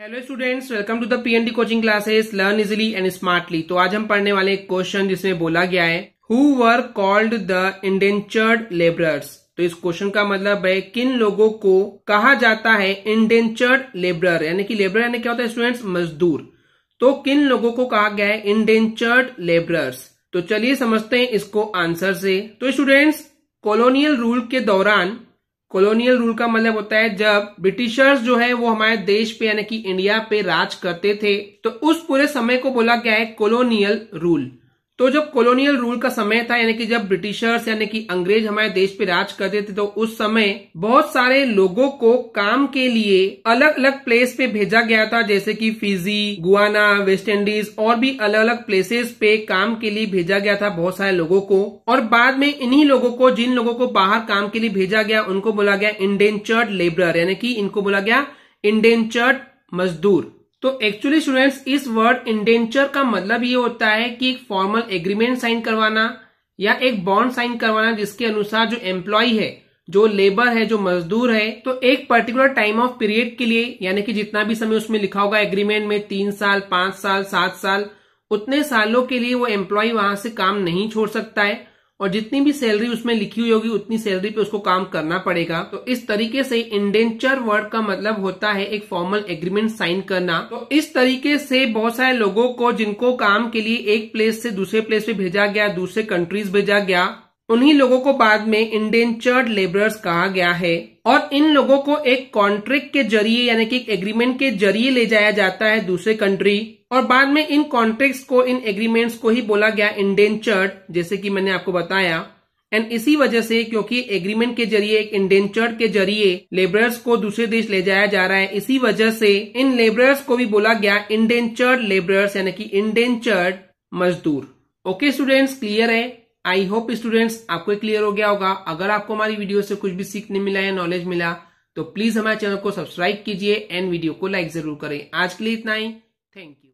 hello students welcome to the PND coaching classes learn easily and smartly तो आज हम पढ़ने वाले एक क्वेश्चन जिसमें बोला गया है who were called the indentured labourers तो इस क्वेश्चन का मतलब है किन लोगों को कहा जाता है इंडेंचर्ड लेबरर यानी कि लेबर यानी क्या होता है स्टूडेंट्स मजदूर तो किन लोगों को कहा गया है इंडेंचर्ड लेबरर्स तो चलिए समझते हैं इसको आंसर से तो स्टूडेंट्स कॉलोनियल रूल के दौरान कॉलोनियल रूल का मतलब होता है जब ब्रिटिशर्स जो है वो हमारे देश पे यानी कि इंडिया पे राज करते थे तो उस पूरे समय को बोला गया है कॉलोनियल रूल तो जब कॉलोनियल रूल का समय था यानी कि जब ब्रिटिशर्स यानी कि अंग्रेज हमारे देश पे राज करते थे तो उस समय बहुत सारे लोगों को काम के लिए अलग अलग प्लेस पे भेजा गया था जैसे कि फिजी गुआना वेस्ट इंडीज और भी अलग अलग प्लेसेस पे काम के लिए भेजा गया था बहुत सारे लोगों को और बाद में इन्ही लोगों को जिन लोगों को बाहर काम के लिए भेजा गया उनको बोला गया इंडेंचर्ड लेबर यानी कि इनको बोला गया इंडेंचर्ड मजदूर तो एक्चुअली स्टूडेंट्स इस वर्ड इंडेंचर का मतलब ये होता है कि एक फॉर्मल एग्रीमेंट साइन करवाना या एक बॉन्ड साइन करवाना जिसके अनुसार जो एम्प्लॉय है जो लेबर है जो मजदूर है तो एक पर्टिकुलर टाइम ऑफ पीरियड के लिए यानी कि जितना भी समय उसमें लिखा होगा एग्रीमेंट में तीन साल पांच साल सात साल उतने सालों के लिए वो एम्प्लॉय वहां से काम नहीं छोड़ सकता है और जितनी भी सैलरी उसमें लिखी हुई होगी उतनी सैलरी पे उसको काम करना पड़ेगा तो इस तरीके से इंडेंचर वर्ड का मतलब होता है एक फॉर्मल एग्रीमेंट साइन करना तो इस तरीके से बहुत सारे लोगों को जिनको काम के लिए एक प्लेस से दूसरे प्लेस पे भेजा गया दूसरे कंट्रीज भेजा गया उन्हीं लोगों को बाद में इंडेंचर्ड लेबरर्स कहा गया है और इन लोगों को एक कॉन्ट्रैक्ट के जरिए यानी कि एक एग्रीमेंट के जरिए ले जाया जाता है दूसरे कंट्री और बाद में इन कॉन्ट्रैक्ट्स को इन एग्रीमेंट्स को ही बोला गया इंडेंचर्ड जैसे कि मैंने आपको बताया एंड इसी वजह से क्योंकि एग्रीमेंट के जरिए एक इंडेंचर्ड के जरिए लेबरर्स को दूसरे देश ले जाया जा रहा है इसी वजह से इन लेबरर्स को भी बोला गया इंडेंचर्ड लेबरर्स यानी कि इंडेंचर्ड मजदूर ओके स्टूडेंट्स क्लियर है आई होप स्टूडेंट्स आपको क्लियर हो गया होगा अगर आपको हमारी वीडियो से कुछ भी सीखने मिला या नॉलेज मिला तो प्लीज हमारे चैनल को सब्सक्राइब कीजिए एंड वीडियो को लाइक जरूर करें आज के लिए इतना ही थैंक यू